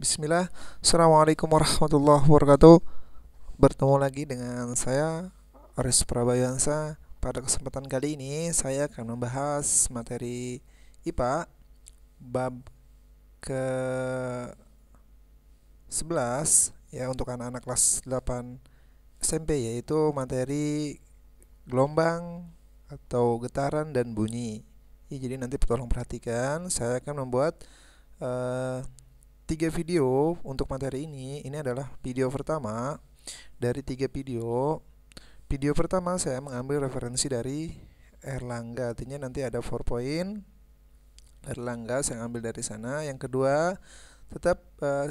Bismillah Assalamualaikum warahmatullahi wabarakatuh Bertemu lagi dengan saya Aris Prabayansa Pada kesempatan kali ini Saya akan membahas materi IPA Bab ke 11 Ya untuk anak-anak kelas 8 SMP Yaitu materi gelombang atau getaran dan bunyi ya, Jadi nanti tolong perhatikan Saya akan membuat eh, tiga video untuk materi ini. Ini adalah video pertama dari tiga video. Video pertama saya mengambil referensi dari Erlangga, artinya nanti ada four point Erlangga saya ambil dari sana. Yang kedua tetap uh, eh,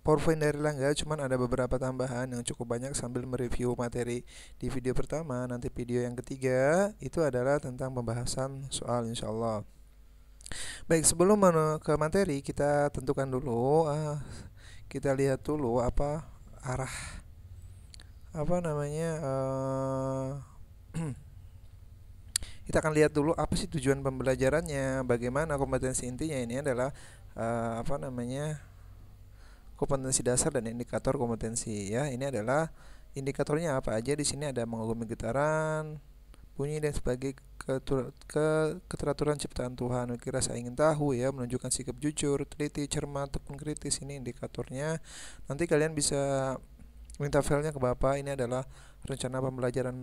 PowerPoint dari Langga cuman ada beberapa tambahan yang cukup banyak sambil mereview materi di video pertama nanti video yang ketiga itu adalah tentang pembahasan soal insyaallah Baik, sebelum ke materi kita tentukan dulu uh, kita lihat dulu apa arah apa namanya uh, kita akan lihat dulu apa sih tujuan pembelajarannya, bagaimana kompetensi intinya ini adalah uh, apa namanya kompetensi dasar dan indikator kompetensi ya. Ini adalah indikatornya apa aja di sini ada mengagumi getaran, bunyi dan sebagai ketur ke keteraturan ciptaan Tuhan. Kira saya ingin tahu ya menunjukkan sikap jujur, teliti, cermat ataupun kritis ini indikatornya. Nanti kalian bisa minta filenya ke Bapak. Ini adalah rencana pembelajaran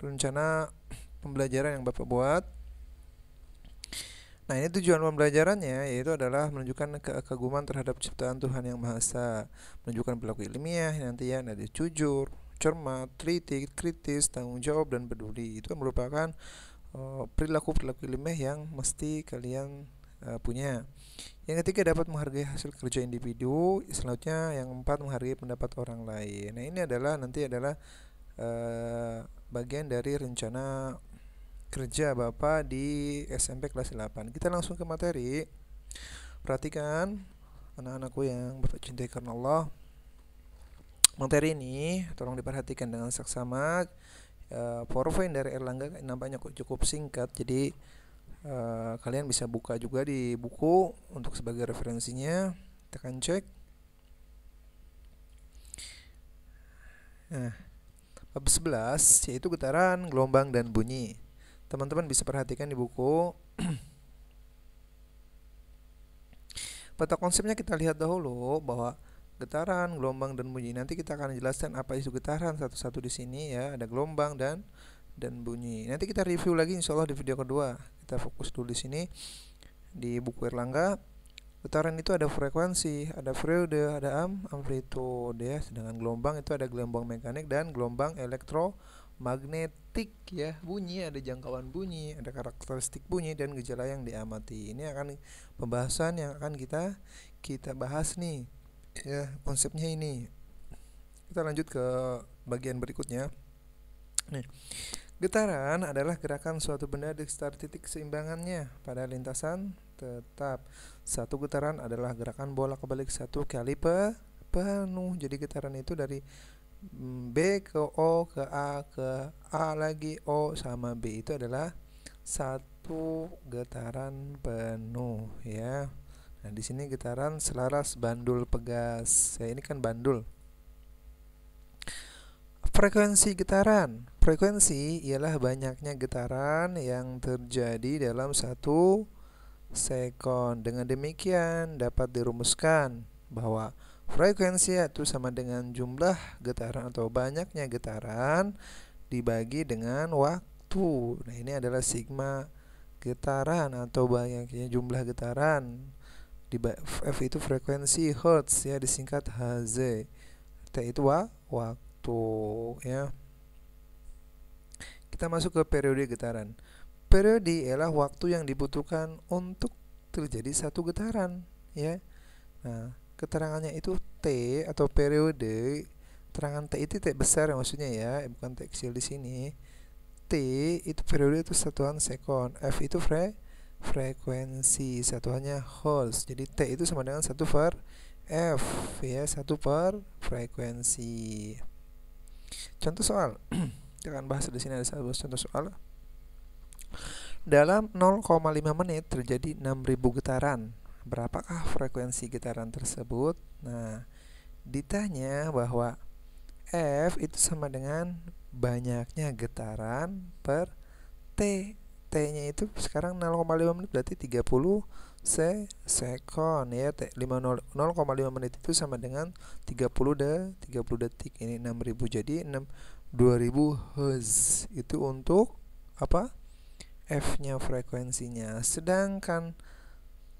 rencana pembelajaran yang Bapak buat. Nah, ini tujuan pembelajarannya yaitu adalah menunjukkan kekaguman terhadap ciptaan Tuhan yang Maha Esa, menunjukkan perilaku ilmiah nanti ya, nanti jujur, cermat, teliti, kritis, tanggung jawab dan peduli. Itu merupakan eh, perilaku-perilaku ilmiah yang mesti kalian eh, punya. Yang ketiga dapat menghargai hasil kerja individu, selanjutnya yang empat menghargai pendapat orang lain. Nah, ini adalah nanti adalah uh, bagian dari rencana kerja Bapak di SMP kelas 8. Kita langsung ke materi. Perhatikan anak-anakku yang Bapak cintai karena Allah materi ini tolong diperhatikan dengan seksama uh, eh, powerpoint dari Erlangga nampaknya cukup singkat jadi uh, kalian bisa buka juga di buku untuk sebagai referensinya tekan cek nah bab 11 yaitu getaran gelombang dan bunyi teman-teman bisa perhatikan di buku peta konsepnya kita lihat dahulu bahwa getaran, gelombang dan bunyi. Nanti kita akan jelaskan apa isu getaran satu-satu di sini ya. Ada gelombang dan dan bunyi. Nanti kita review lagi insya Allah di video kedua. Kita fokus dulu di sini di buku Erlangga. Getaran itu ada frekuensi, ada periode, ada am, amplitude ya. Sedangkan gelombang itu ada gelombang mekanik dan gelombang elektromagnetik ya. Bunyi ada jangkauan bunyi, ada karakteristik bunyi dan gejala yang diamati. Ini akan pembahasan yang akan kita kita bahas nih ya konsepnya ini kita lanjut ke bagian berikutnya nih getaran adalah gerakan suatu benda di sekitar titik seimbangannya pada lintasan tetap satu getaran adalah gerakan bola kebalik satu kali pe penuh jadi getaran itu dari mm, B ke O ke A ke A lagi O sama B itu adalah satu getaran penuh ya Nah, di sini getaran selaras bandul pegas. Ya, ini kan bandul. Frekuensi getaran. Frekuensi ialah banyaknya getaran yang terjadi dalam satu sekon. Dengan demikian dapat dirumuskan bahwa frekuensi itu sama dengan jumlah getaran atau banyaknya getaran dibagi dengan waktu. Nah, ini adalah sigma getaran atau banyaknya jumlah getaran di F itu frekuensi hertz ya disingkat Hz T itu wa, waktu ya kita masuk ke periode getaran periode ialah waktu yang dibutuhkan untuk terjadi satu getaran ya nah keterangannya itu T atau periode terangan T itu T besar ya maksudnya ya bukan T kecil di sini T itu periode itu satuan sekon F itu frekuensi frekuensi satuannya hertz jadi T itu sama dengan satu per F ya satu per frekuensi contoh soal kita akan bahas di sini ada satu contoh soal dalam 0,5 menit terjadi 6000 getaran berapakah frekuensi getaran tersebut nah ditanya bahwa F itu sama dengan banyaknya getaran per T T-nya itu sekarang 0,5 menit berarti 30 c second ya 0,5 menit itu sama dengan 30 de 30 detik ini 6000 jadi 6 2000 Hz itu untuk apa F-nya frekuensinya sedangkan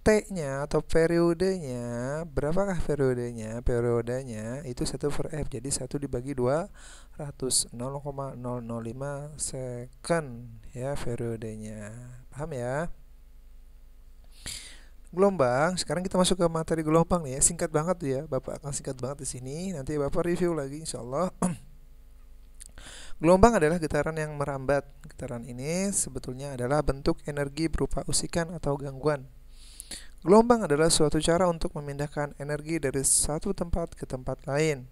T-nya atau periodenya berapakah periodenya periodenya itu satu per F jadi satu dibagi dua 100 0,005 second ya periodenya paham ya gelombang. Sekarang kita masuk ke materi gelombang nih ya. Singkat banget ya. Bapak akan singkat banget di sini. Nanti Bapak review lagi insyaallah gelombang adalah getaran yang merambat. Getaran ini sebetulnya adalah bentuk energi berupa usikan atau gangguan. Gelombang adalah suatu cara untuk memindahkan energi dari satu tempat ke tempat lain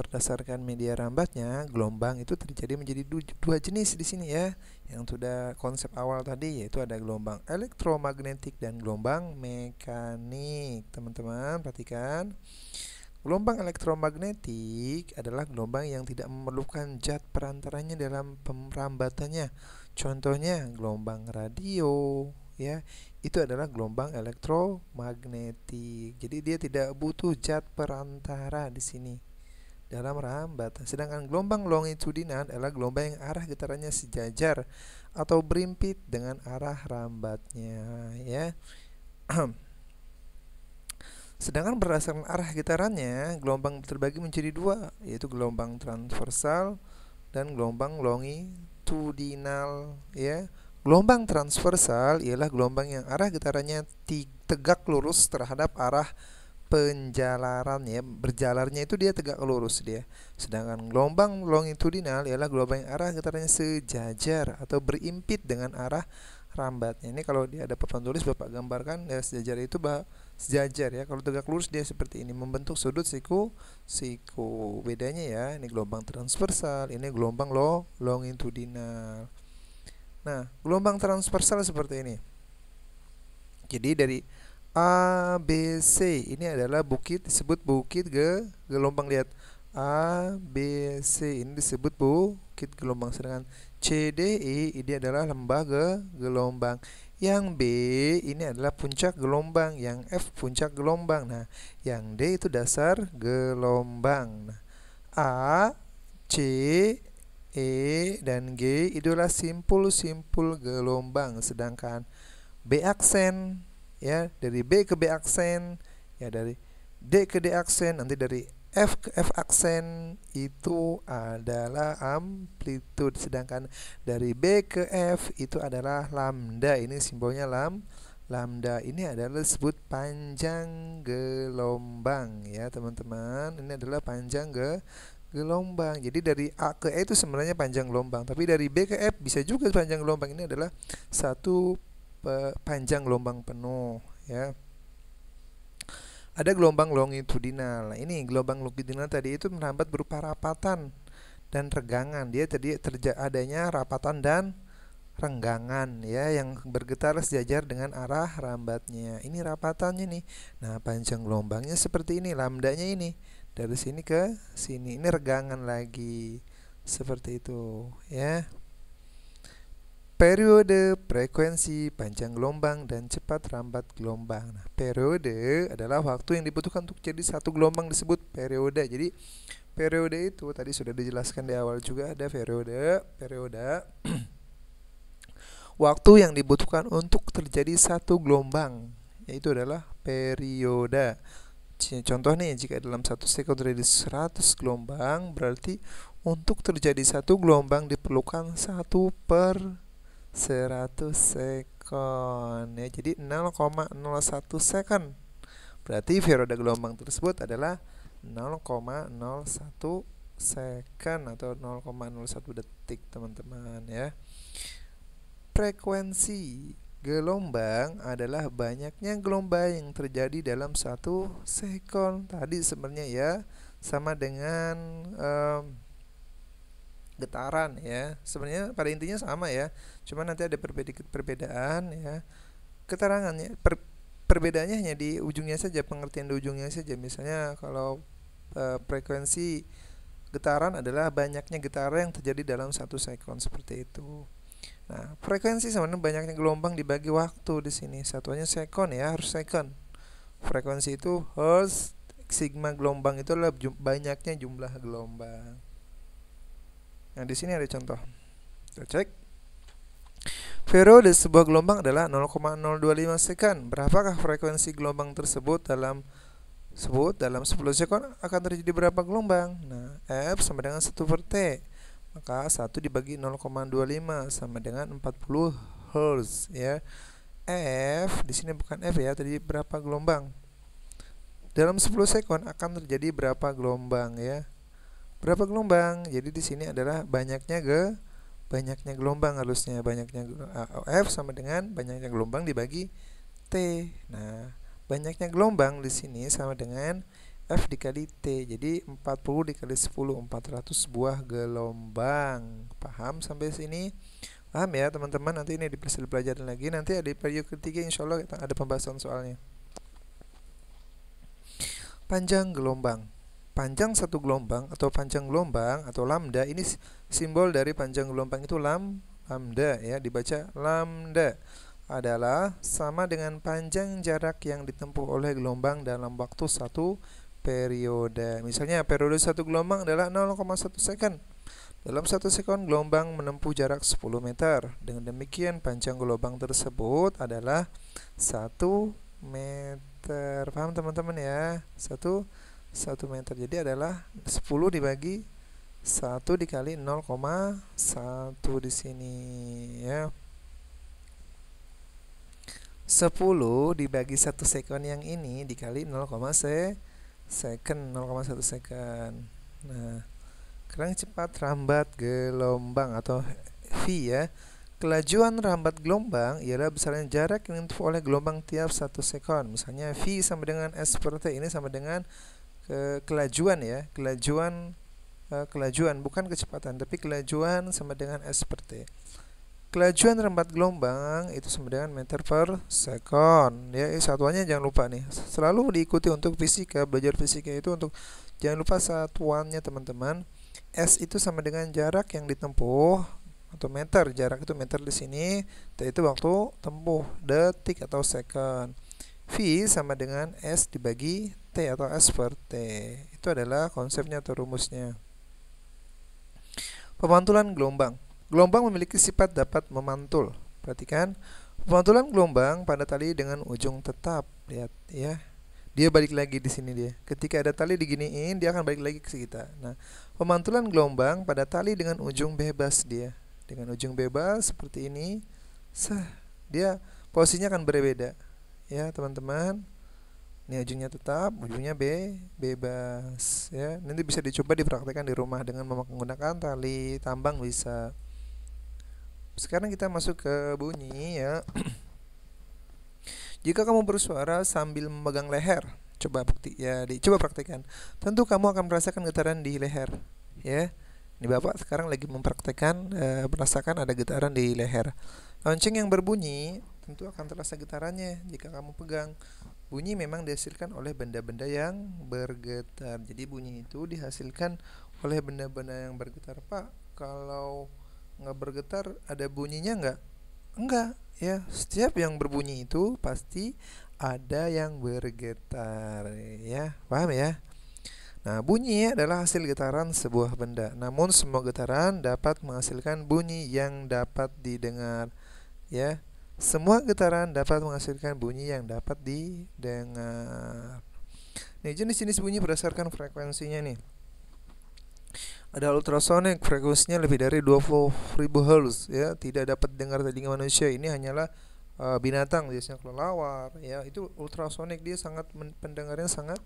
berdasarkan media rambatnya, gelombang itu terjadi menjadi dua jenis di sini ya. Yang sudah konsep awal tadi yaitu ada gelombang elektromagnetik dan gelombang mekanik. Teman-teman perhatikan. Gelombang elektromagnetik adalah gelombang yang tidak memerlukan zat perantaranya dalam perambatannya. Contohnya gelombang radio, ya. Itu adalah gelombang elektromagnetik. Jadi dia tidak butuh zat perantara di sini dalam rambat. Sedangkan gelombang longitudinal adalah gelombang yang arah getarannya sejajar atau berimpit dengan arah rambatnya, ya. Sedangkan berdasarkan arah getarannya, gelombang terbagi menjadi dua, yaitu gelombang transversal dan gelombang longitudinal, ya. Gelombang transversal ialah gelombang yang arah getarannya tegak lurus terhadap arah penjalaran ya berjalarnya itu dia tegak lurus dia sedangkan gelombang longitudinal ialah gelombang yang arah getarannya sejajar atau berimpit dengan arah rambatnya ini kalau dia ada papan tulis bapak gambarkan ya sejajar itu bah sejajar ya kalau tegak lurus dia seperti ini membentuk sudut siku siku bedanya ya ini gelombang transversal ini gelombang lo longitudinal nah gelombang transversal seperti ini jadi dari A B C Ini adalah bukit disebut bukit ge gelombang lihat. A B C ini disebut bukit gelombang sedangkan C D E ini adalah lembah ge gelombang. Yang B ini adalah puncak gelombang, yang F puncak gelombang. Nah, yang D itu dasar gelombang. Nah, A, C, E dan G itulah simpul-simpul gelombang sedangkan B aksen ya dari B ke B aksen ya dari D ke D aksen nanti dari F ke F aksen itu adalah amplitude sedangkan dari B ke F itu adalah lambda ini simbolnya lam lambda ini adalah disebut panjang gelombang ya teman-teman ini adalah panjang ge gelombang jadi dari A ke E itu sebenarnya panjang gelombang tapi dari B ke F bisa juga panjang gelombang ini adalah satu panjang gelombang penuh ya ada gelombang longitudinal. Nah, ini gelombang longitudinal tadi itu merambat berupa rapatan dan regangan. Dia tadi terja adanya rapatan dan renggangan ya yang bergetar sejajar dengan arah rambatnya. Ini rapatannya nih. Nah, panjang gelombangnya seperti ini, lambdanya ini dari sini ke sini. Ini regangan lagi. Seperti itu ya periode, frekuensi, panjang gelombang, dan cepat rambat gelombang. Nah, periode adalah waktu yang dibutuhkan untuk jadi satu gelombang disebut periode. Jadi periode itu tadi sudah dijelaskan di awal juga ada periode, periode. waktu yang dibutuhkan untuk terjadi satu gelombang yaitu adalah periode. Contoh nih, jika dalam satu sekon terjadi 100 gelombang, berarti untuk terjadi satu gelombang diperlukan satu per 100 second ya jadi 0,01 second berarti periode gelombang tersebut adalah 0,01 second atau 0,01 detik teman-teman ya frekuensi gelombang adalah banyaknya gelombang yang terjadi dalam satu second tadi sebenarnya ya sama dengan um, getaran ya. Sebenarnya pada intinya sama ya. Cuma nanti ada perbedaan ya. Keterangannya per, perbedaannya hanya di ujungnya saja, pengertian di ujungnya saja. Misalnya kalau e, frekuensi getaran adalah banyaknya getaran yang terjadi dalam satu sekon seperti itu. Nah, frekuensi sebenarnya banyaknya gelombang dibagi waktu di sini. Satuannya sekon ya, harus sekon. Frekuensi itu hertz, sigma gelombang itu adalah jum banyaknya jumlah gelombang. Nah, di sini ada contoh. Kita cek. Vero di sebuah gelombang adalah 0,025 second. Berapakah frekuensi gelombang tersebut dalam sebut dalam 10 sekon akan terjadi berapa gelombang? Nah, F sama dengan 1 per T. Maka 1 dibagi 0,25 sama dengan 40 Hz ya. F di sini bukan F ya, tadi berapa gelombang? Dalam 10 sekon akan terjadi berapa gelombang ya? berapa gelombang jadi di sini adalah banyaknya ke banyaknya gelombang harusnya banyaknya F sama dengan banyaknya gelombang dibagi T nah banyaknya gelombang di sini sama dengan F dikali T jadi 40 dikali 10 400 buah gelombang paham sampai sini paham ya teman-teman nanti ini pelajaran lagi nanti ada periode ketiga insya Allah ada pembahasan soalnya panjang gelombang panjang satu gelombang atau panjang gelombang atau lambda ini simbol dari panjang gelombang itu lam lambda ya dibaca lambda adalah sama dengan panjang jarak yang ditempuh oleh gelombang dalam waktu satu periode. Misalnya periode satu gelombang adalah 0,1 second. Dalam satu second gelombang menempuh jarak 10 meter. Dengan demikian panjang gelombang tersebut adalah satu meter. Paham teman-teman ya? satu 1 meter jadi adalah 10 dibagi 1 dikali 0,1 di sini ya 10 dibagi 1 second yang ini dikali 0, se second 0,1 second nah kerang cepat rambat gelombang atau V ya kelajuan rambat gelombang ialah besarnya jarak yang ditempuh oleh gelombang tiap 1 second misalnya V sama dengan S per T ini sama dengan Eh, kelajuan ya kelajuan uh, kelajuan bukan kecepatan tapi kelajuan sama dengan s per t kelajuan rembat gelombang itu sama dengan meter per second ya eh, satuannya jangan lupa nih selalu diikuti untuk fisika belajar fisika itu untuk jangan lupa satuannya teman-teman s itu sama dengan jarak yang ditempuh atau meter jarak itu meter di sini itu waktu tempuh detik atau second V sama dengan S dibagi T atau S per T. Itu adalah konsepnya atau rumusnya. Pemantulan gelombang. Gelombang memiliki sifat dapat memantul. Perhatikan, pemantulan gelombang pada tali dengan ujung tetap. Lihat ya. Dia balik lagi di sini dia. Ketika ada tali diginiin, dia akan balik lagi ke kita. Nah, pemantulan gelombang pada tali dengan ujung bebas dia. Dengan ujung bebas seperti ini, sah. Dia posisinya akan berbeda ya teman-teman ini ujungnya tetap ujungnya B bebas ya nanti bisa dicoba dipraktekkan di rumah dengan menggunakan tali tambang bisa sekarang kita masuk ke bunyi ya jika kamu bersuara sambil memegang leher coba bukti ya dicoba coba praktekkan tentu kamu akan merasakan getaran di leher ya ini bapak sekarang lagi mempraktekkan e, merasakan ada getaran di leher lonceng yang berbunyi tentu akan terasa getarannya jika kamu pegang. Bunyi memang dihasilkan oleh benda-benda yang bergetar. Jadi bunyi itu dihasilkan oleh benda-benda yang bergetar. Pak, kalau nggak bergetar ada bunyinya nggak? Enggak, ya. Setiap yang berbunyi itu pasti ada yang bergetar, ya. Paham ya? Nah, bunyi adalah hasil getaran sebuah benda. Namun semua getaran dapat menghasilkan bunyi yang dapat didengar, ya. Semua getaran dapat menghasilkan bunyi yang dapat didengar. Nih, jenis-jenis bunyi berdasarkan frekuensinya nih. Ada ultrasonic frekuensinya lebih dari 20.000 Hz ya, tidak dapat dengar telinga manusia. Ini hanyalah uh, binatang biasanya kelelawar ya. Itu ultrasonic dia sangat pendengarnya sangat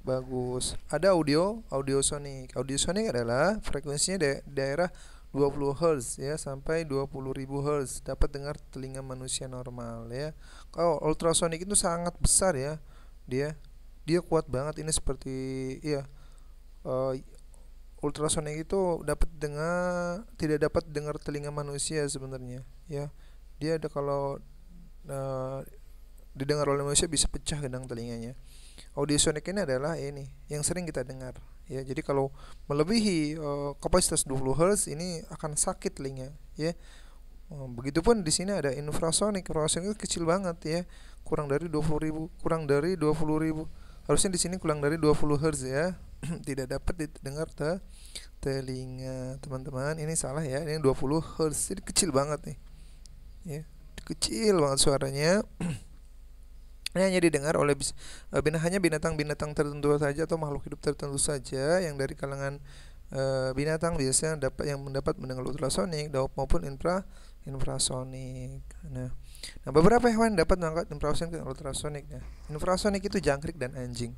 bagus. Ada audio, audiosonik sonic adalah frekuensinya da daerah 20 Hz ya sampai 20.000 Hz dapat dengar telinga manusia normal ya. Kalau oh, ultrasonik itu sangat besar ya. Dia dia kuat banget ini seperti ya uh, eh, ultrasonik itu dapat dengar tidak dapat dengar telinga manusia sebenarnya ya. Dia ada kalau uh, didengar oleh manusia bisa pecah gendang telinganya. Audisonik ini adalah ini yang sering kita dengar ya jadi kalau melebihi uh, kapasitas 20 Hz ini akan sakit linknya ya eh, Begitupun di sini ada infrasonik, infrasonik kecil banget ya, kurang dari 20 ribu kurang dari 20 ribu Harusnya di sini kurang dari 20 Hz ya. Tidak dapat didengar te telinga, teman-teman. Ini salah ya, ini 20 Hz. ini kecil banget nih. Ya, kecil banget suaranya. hanya didengar oleh bis, eh, bin, hanya binatang-binatang tertentu saja atau makhluk hidup tertentu saja yang dari kalangan uh, binatang biasanya dapat yang mendapat mendengar ultrasonik daup maupun infra infrasonik. Nah, nah beberapa hewan dapat mengangkat infrasonik dan ultrasonik. Nah, infrasonik itu jangkrik dan anjing.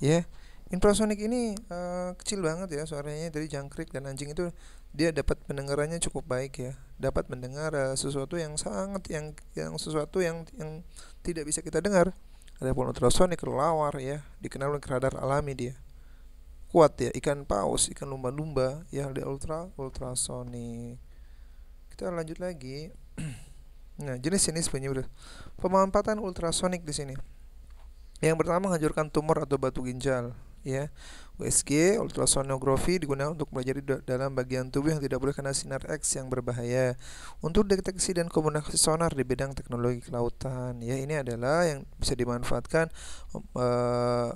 Ya. Yeah. Infrasonik ini uh, kecil banget ya suaranya dari jangkrik dan anjing itu dia dapat pendengarannya cukup baik ya. Dapat mendengar uh, sesuatu yang sangat yang yang sesuatu yang yang tidak bisa kita dengar. ada Adapun ultrasonik kelelawar ya dikenal dengan radar alami dia kuat ya ikan paus ikan lumba-lumba ya ada ultra ultrasonik kita lanjut lagi nah jenis-jenis penyebab pemanfaatan ultrasonik di sini yang pertama menghancurkan tumor atau batu ginjal ya USG, ultrasonografi digunakan untuk belajar dalam bagian tubuh yang tidak boleh kena sinar X yang berbahaya. Untuk deteksi dan komunikasi sonar di bidang teknologi kelautan, ya ini adalah yang bisa dimanfaatkan uh,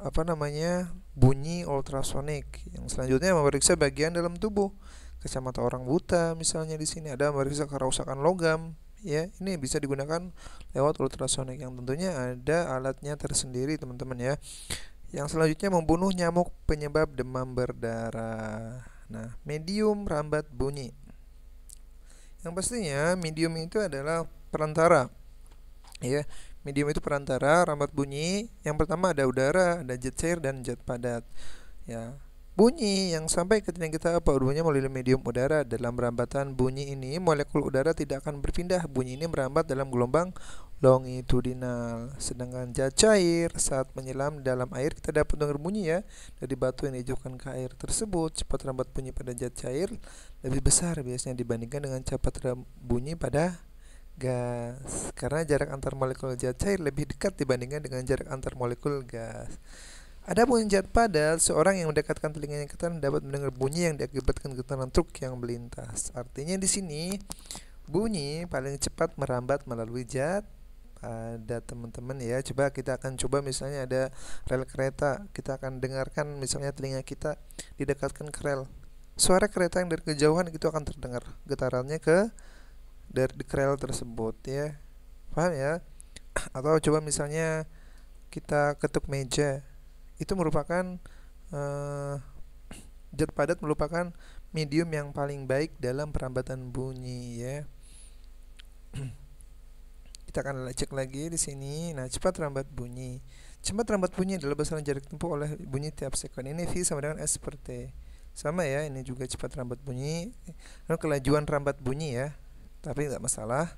apa namanya bunyi ultrasonik. Yang selanjutnya memeriksa bagian dalam tubuh, kacamata orang buta misalnya di sini ada memeriksa kerusakan logam, ya ini bisa digunakan lewat ultrasonik yang tentunya ada alatnya tersendiri teman-teman ya yang selanjutnya membunuh nyamuk penyebab demam berdarah. Nah, medium rambat bunyi. Yang pastinya medium itu adalah perantara. Ya, medium itu perantara rambat bunyi. Yang pertama ada udara, ada jet cair dan jet padat. Ya, Bunyi yang sampai ke telinga kita apa? Bunyinya melalui medium udara. Dalam rambatan bunyi ini, molekul udara tidak akan berpindah. Bunyi ini merambat dalam gelombang longitudinal. Sedangkan zat cair saat menyelam dalam air kita dapat dengar bunyi ya dari batu yang dijauhkan ke air tersebut. Cepat rambat bunyi pada zat cair lebih besar biasanya dibandingkan dengan cepat bunyi pada gas karena jarak antar molekul zat cair lebih dekat dibandingkan dengan jarak antar molekul gas. Ada bunyi zat padat, seorang yang mendekatkan telinganya ke tanah dapat mendengar bunyi yang diakibatkan getaran truk yang melintas. Artinya di sini bunyi paling cepat merambat melalui zat ada teman-teman ya coba kita akan coba misalnya ada rel kereta kita akan dengarkan misalnya telinga kita didekatkan ke rel suara kereta yang dari kejauhan itu akan terdengar getarannya ke dari di rel tersebut ya paham ya atau coba misalnya kita ketuk meja itu merupakan uh, zat padat merupakan medium yang paling baik dalam perambatan bunyi ya Kita akan cek lagi di sini. Nah, cepat rambat bunyi. Cepat rambat bunyi adalah besaran jarak tempuh oleh bunyi tiap second Ini V sama dengan S per T. Sama ya, ini juga cepat rambat bunyi. Lalu kelajuan rambat bunyi ya. Tapi nggak masalah.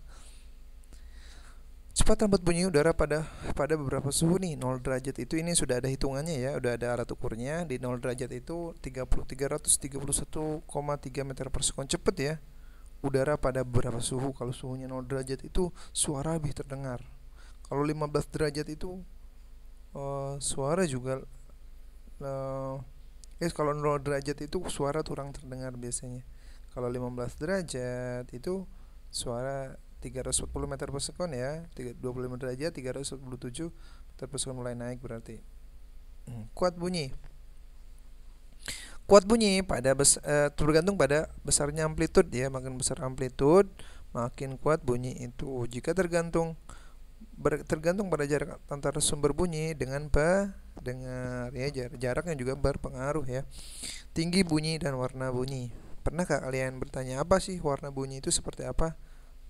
Cepat rambat bunyi udara pada pada beberapa suhu nih 0 derajat itu ini sudah ada hitungannya ya udah ada alat ukurnya di 0 derajat itu 30 331,3 meter per sekon cepet ya udara pada beberapa suhu. Kalau suhunya 0 derajat itu suara lebih terdengar. Kalau 15 derajat itu uh, suara juga uh, yes, kalau 0 derajat itu suara kurang terdengar biasanya. Kalau 15 derajat itu suara 340 meter per sekon ya 25 derajat 347 meter per sekon mulai naik berarti hmm, kuat bunyi kuat bunyi pada bes, uh, eh, tergantung pada besarnya amplitude ya makin besar amplitude makin kuat bunyi itu jika tergantung ber, tergantung pada jarak antara sumber bunyi dengan dengar ya jar, jaraknya juga berpengaruh ya tinggi bunyi dan warna bunyi pernahkah kalian bertanya apa sih warna bunyi itu seperti apa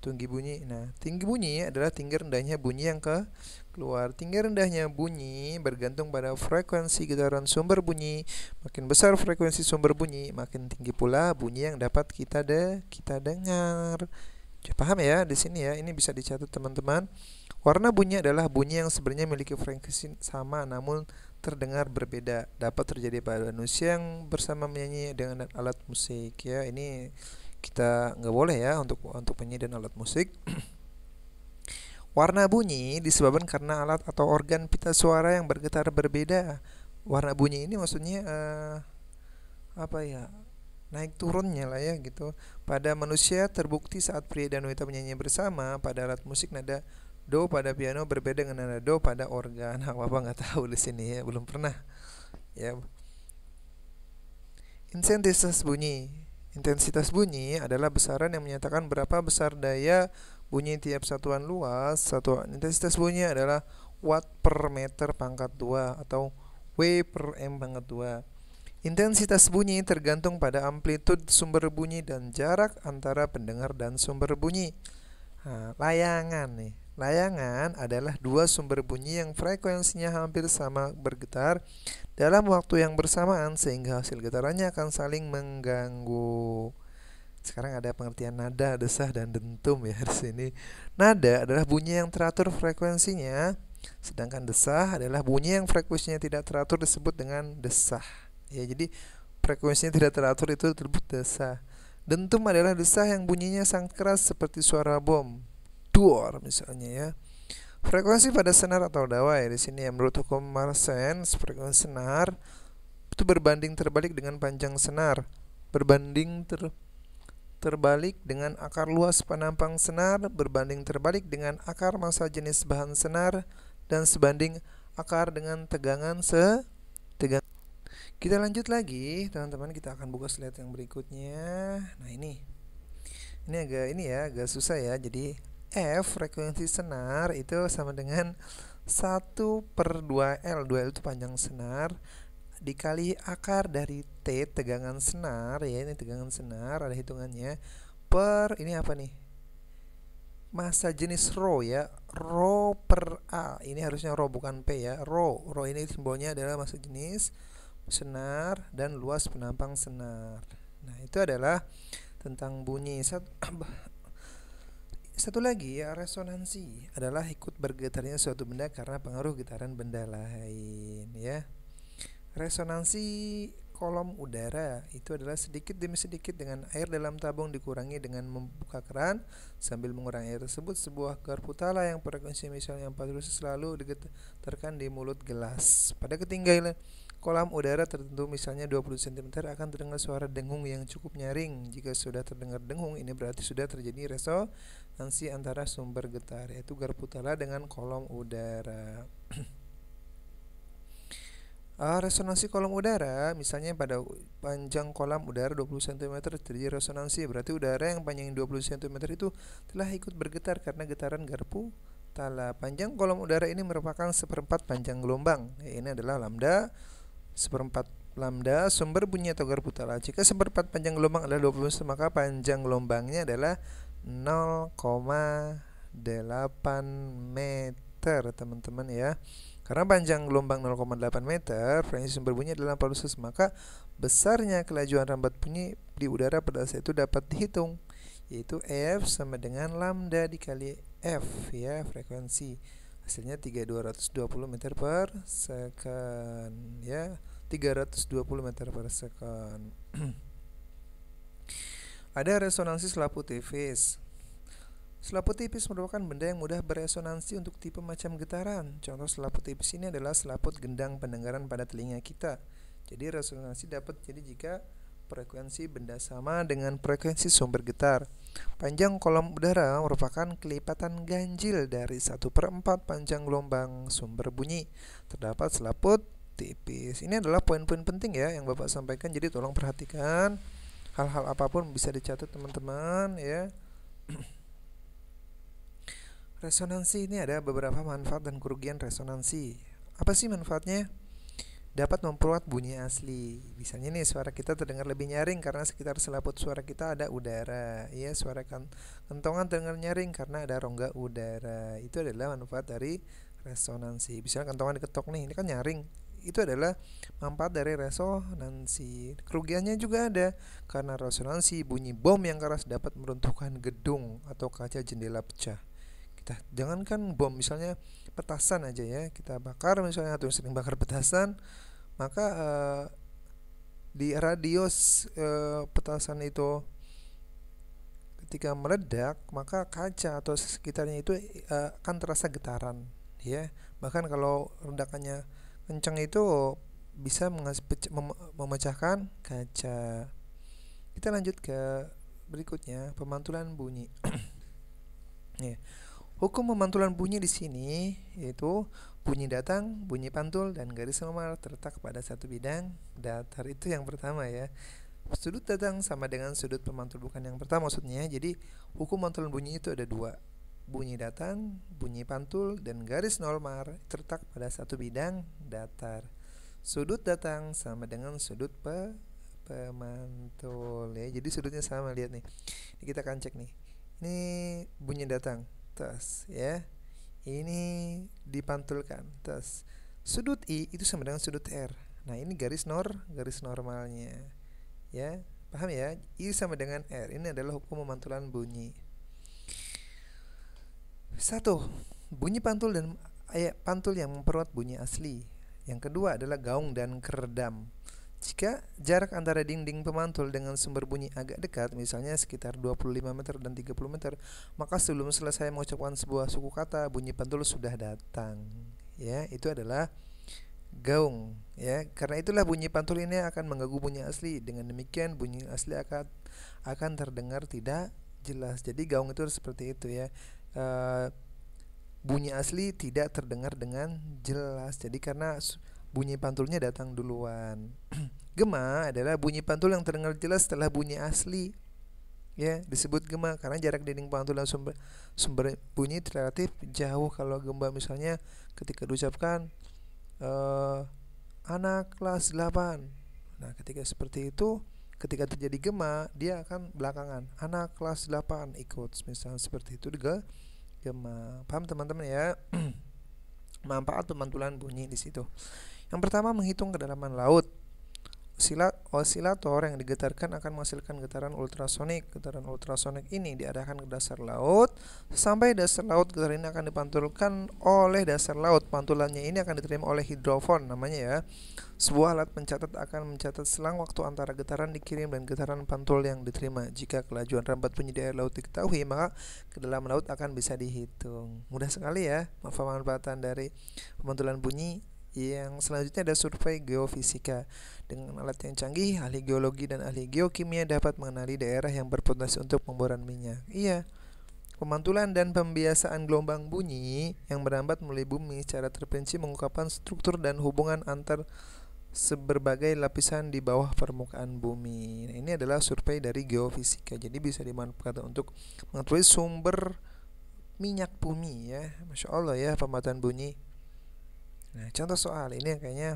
tinggi bunyi. Nah, tinggi bunyi adalah tinggi rendahnya bunyi yang ke keluar. Tinggi rendahnya bunyi bergantung pada frekuensi getaran sumber bunyi. Makin besar frekuensi sumber bunyi, makin tinggi pula bunyi yang dapat kita de kita dengar. Jadi, paham ya di sini ya. Ini bisa dicatat teman-teman. Warna bunyi adalah bunyi yang sebenarnya memiliki frekuensi sama namun terdengar berbeda. Dapat terjadi pada manusia yang bersama menyanyi dengan alat musik ya. Ini kita nggak boleh ya untuk untuk penyanyi dan alat musik. Warna bunyi disebabkan karena alat atau organ pita suara yang bergetar berbeda. Warna bunyi ini maksudnya uh, apa ya? Naik turunnya lah ya gitu. Pada manusia terbukti saat pria dan wanita menyanyi bersama pada alat musik nada do pada piano berbeda dengan nada do pada organ. Nah, apa nggak tahu di sini ya, belum pernah. Ya. Insentisis bunyi Intensitas bunyi adalah besaran yang menyatakan berapa besar daya bunyi tiap satuan luas. Satuan intensitas bunyi adalah watt per meter pangkat 2 atau W per M pangkat 2. Intensitas bunyi tergantung pada amplitude sumber bunyi dan jarak antara pendengar dan sumber bunyi. Nah, layangan nih. Layangan adalah dua sumber bunyi yang frekuensinya hampir sama bergetar dalam waktu yang bersamaan sehingga hasil getarannya akan saling mengganggu. Sekarang ada pengertian nada, desah, dan dentum ya di sini. Nada adalah bunyi yang teratur frekuensinya, sedangkan desah adalah bunyi yang frekuensinya tidak teratur disebut dengan desah. Ya, jadi frekuensinya tidak teratur itu disebut desah. Dentum adalah desah yang bunyinya sangat keras seperti suara bom dur misalnya ya. Frekuensi pada senar atau dawai di sini ya menurut hukum Marsens frekuensi senar itu berbanding terbalik dengan panjang senar, berbanding ter terbalik dengan akar luas penampang senar, berbanding terbalik dengan akar massa jenis bahan senar dan sebanding akar dengan tegangan se tegang. Kita lanjut lagi, teman-teman kita akan buka slide yang berikutnya. Nah, ini. Ini agak ini ya, agak susah ya. Jadi F frekuensi senar itu sama dengan 1 per 2L 2L itu panjang senar dikali akar dari T tegangan senar ya ini tegangan senar ada hitungannya per ini apa nih masa jenis rho ya rho per A ini harusnya rho bukan P ya rho rho ini simbolnya adalah masa jenis senar dan luas penampang senar nah itu adalah tentang bunyi satu lagi ya resonansi adalah ikut bergetarnya suatu benda karena pengaruh getaran benda lain ya. Resonansi kolom udara itu adalah sedikit demi sedikit dengan air dalam tabung dikurangi dengan membuka keran sambil mengurangi air tersebut sebuah garputala yang frekuensi misalnya 40 selalu digetarkan di mulut gelas. Pada ketinggalan kolam udara tertentu misalnya 20 cm akan terdengar suara dengung yang cukup nyaring. Jika sudah terdengar dengung, ini berarti sudah terjadi resonansi antara sumber getar yaitu garputala dengan kolom udara. Uh, ah, resonansi kolom udara, misalnya pada panjang kolam udara 20 cm terjadi resonansi, berarti udara yang panjang 20 cm itu telah ikut bergetar karena getaran garpu tala. Panjang kolom udara ini merupakan seperempat panjang gelombang. Ya, ini adalah lambda seperempat lambda sumber bunyi atau garpu tala Jika seperempat panjang gelombang adalah 20 maka panjang gelombangnya adalah 0,8 meter, teman-teman ya. Karena panjang gelombang 0,8 meter, frekuensi sumber bunyi adalah 40 Hz, maka besarnya kelajuan rambat bunyi di udara pada saat itu dapat dihitung, yaitu F sama dengan lambda dikali F ya, frekuensi hasilnya 3220 meter per second ya 320 meter per second ada resonansi selaput tipis Selaput tipis merupakan benda yang mudah beresonansi untuk tipe macam getaran. Contoh selaput tipis ini adalah selaput gendang pendengaran pada telinga kita. Jadi resonansi dapat jadi jika Frekuensi benda sama dengan frekuensi sumber getar. Panjang kolom udara merupakan kelipatan ganjil dari 1 per 4 panjang gelombang sumber bunyi. Terdapat selaput tipis. Ini adalah poin-poin penting ya yang Bapak sampaikan. Jadi tolong perhatikan hal-hal apapun bisa dicatat teman-teman ya. Resonansi ini ada beberapa manfaat dan kerugian resonansi. Apa sih manfaatnya? dapat memperkuat bunyi asli. Misalnya nih suara kita terdengar lebih nyaring karena sekitar selaput suara kita ada udara. iya suara kan kentongan terdengar nyaring karena ada rongga udara. Itu adalah manfaat dari resonansi. Misalnya kentongan diketok nih, ini kan nyaring. Itu adalah manfaat dari resonansi. Kerugiannya juga ada karena resonansi bunyi bom yang keras dapat meruntuhkan gedung atau kaca jendela pecah. Kita jangankan bom misalnya petasan aja ya kita bakar misalnya atau sering bakar petasan maka uh, di radius uh, petasan itu ketika meledak maka kaca atau sekitarnya itu uh, akan terasa getaran ya bahkan kalau ledakannya kencang itu bisa memecahkan kaca kita lanjut ke berikutnya pemantulan bunyi ya. Hukum pemantulan bunyi di sini yaitu bunyi datang, bunyi pantul, dan garis normal terletak pada satu bidang datar itu yang pertama ya. Sudut datang sama dengan sudut pemantul bukan yang pertama maksudnya. Jadi hukum pemantulan bunyi itu ada dua. Bunyi datang, bunyi pantul, dan garis normal terletak pada satu bidang datar. Sudut datang sama dengan sudut pe pemantul ya. Jadi sudutnya sama lihat nih. Ini kita akan cek nih. Ini bunyi datang tes ya ini dipantulkan tes sudut i itu sama dengan sudut r nah ini garis nor garis normalnya ya paham ya i sama dengan r ini adalah hukum pemantulan bunyi satu bunyi pantul dan ayat eh, pantul yang memperkuat bunyi asli yang kedua adalah gaung dan kerdam jika jarak antara dinding pemantul dengan sumber bunyi agak dekat, misalnya sekitar 25 meter dan 30 meter, maka sebelum selesai mengucapkan sebuah suku kata, bunyi pantul sudah datang. Ya, itu adalah gaung, ya. Karena itulah bunyi pantul ini akan mengganggu bunyi asli. Dengan demikian bunyi asli akan akan terdengar tidak jelas. Jadi gaung itu seperti itu ya. E, bunyi asli tidak terdengar dengan jelas. Jadi karena bunyi pantulnya datang duluan. gema adalah bunyi pantul yang terdengar jelas setelah bunyi asli. Ya, disebut gema karena jarak dinding pantul dan sumber sumber bunyi relatif jauh kalau gema misalnya ketika diucapkan eh, anak kelas 8. Nah, ketika seperti itu ketika terjadi gema dia akan belakangan anak kelas 8 ikut misalnya seperti itu juga gema paham teman-teman ya manfaat pemantulan bunyi di situ yang pertama menghitung kedalaman laut. Osila, osilator yang digetarkan akan menghasilkan getaran ultrasonik. Getaran ultrasonik ini diarahkan ke dasar laut. Sampai dasar laut, getaran ini akan dipantulkan oleh dasar laut. Pantulannya ini akan diterima oleh hidrofon namanya ya. Sebuah alat pencatat akan mencatat selang waktu antara getaran dikirim dan getaran pantul yang diterima. Jika kelajuan rambat penyedia air laut diketahui, maka kedalaman laut akan bisa dihitung. Mudah sekali ya, manfaat-manfaatan dari pemantulan bunyi yang selanjutnya ada survei geofisika. Dengan alat yang canggih, ahli geologi dan ahli geokimia dapat mengenali daerah yang berpotensi untuk pemboran minyak. Iya. Pemantulan dan pembiasaan gelombang bunyi yang berambat melalui bumi secara terperinci mengungkapkan struktur dan hubungan antar seberbagai lapisan di bawah permukaan bumi. Nah, ini adalah survei dari geofisika. Jadi bisa dimanfaatkan untuk mengetahui sumber minyak bumi ya. Masya Allah ya pematuan bunyi Nah, contoh soal ini yang kayaknya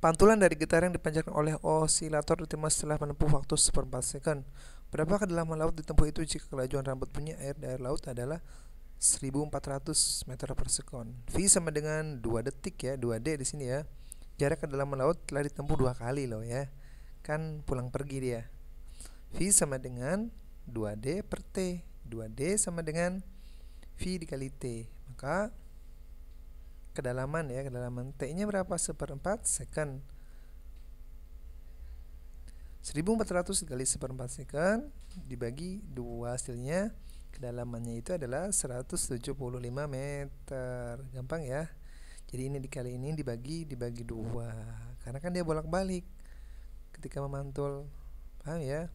Pantulan dari getaran yang dipancarkan oleh osilator diterima setelah menempuh waktu seperempat second. Berapa kedalaman laut ditempuh itu jika kelajuan rambut punya air dari laut adalah 1400 meter per second. V sama dengan 2 detik ya, 2D di sini ya. Jarak kedalaman laut telah ditempuh dua kali loh ya. Kan pulang pergi dia. V sama dengan 2D per T. 2D sama dengan V dikali T. Maka kedalaman ya kedalaman T-nya berapa seperempat second 1400 kali seperempat second dibagi dua hasilnya kedalamannya itu adalah 175 meter gampang ya jadi ini dikali ini dibagi dibagi dua karena kan dia bolak-balik ketika memantul paham ya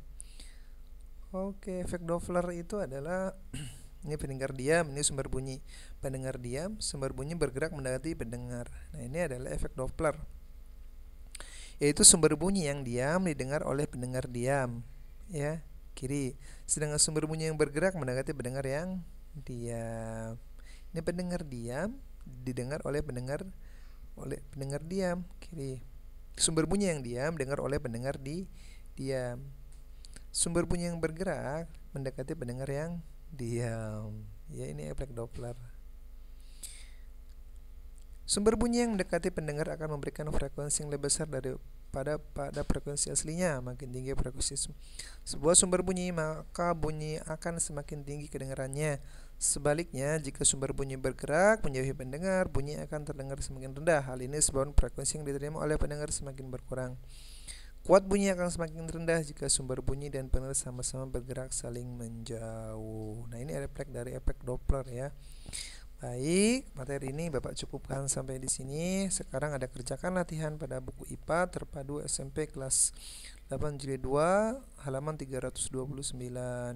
oke efek Doppler itu adalah Ini pendengar diam, ini sumber bunyi. Pendengar diam, sumber bunyi bergerak mendekati pendengar. Nah, ini adalah efek Doppler. Yaitu sumber bunyi yang diam didengar oleh pendengar diam, ya, kiri. Sedangkan sumber bunyi yang bergerak mendekati pendengar yang diam. Ini pendengar diam didengar oleh pendengar oleh pendengar diam, kiri. Sumber bunyi yang diam dengar oleh pendengar di diam. Sumber bunyi yang bergerak mendekati pendengar yang diam ya ini efek Doppler sumber bunyi yang mendekati pendengar akan memberikan frekuensi yang lebih besar daripada pada frekuensi aslinya makin tinggi frekuensi sebuah sumber bunyi maka bunyi akan semakin tinggi kedengarannya Sebaliknya, jika sumber bunyi bergerak menjauhi pendengar, bunyi akan terdengar semakin rendah. Hal ini sebab frekuensi yang diterima oleh pendengar semakin berkurang. Kuat bunyi akan semakin rendah jika sumber bunyi dan pener sama-sama bergerak saling menjauh. Nah, ini refleks dari efek Doppler ya. Baik, materi ini Bapak cukupkan sampai di sini. Sekarang ada kerjakan latihan pada buku IPA terpadu SMP kelas 8 jilid 2 halaman 329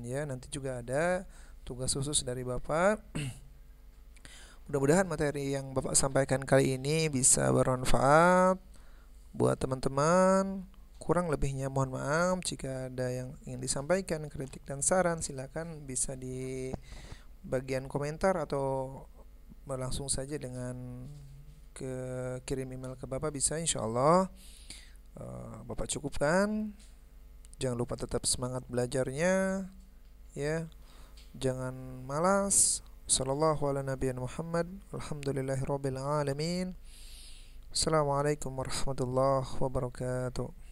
ya. Nanti juga ada tugas khusus dari Bapak. Mudah-mudahan materi yang Bapak sampaikan kali ini bisa bermanfaat buat teman-teman Kurang lebihnya mohon maaf jika ada yang ingin disampaikan, kritik dan saran silakan bisa di bagian komentar atau langsung saja dengan ke kirim email ke Bapak bisa insyaallah eh, Bapak cukupkan jangan lupa tetap semangat belajarnya ya jangan malas sallallahu ala Muhammad alhamdulillahi alamin Assalamualaikum warahmatullahi wabarakatuh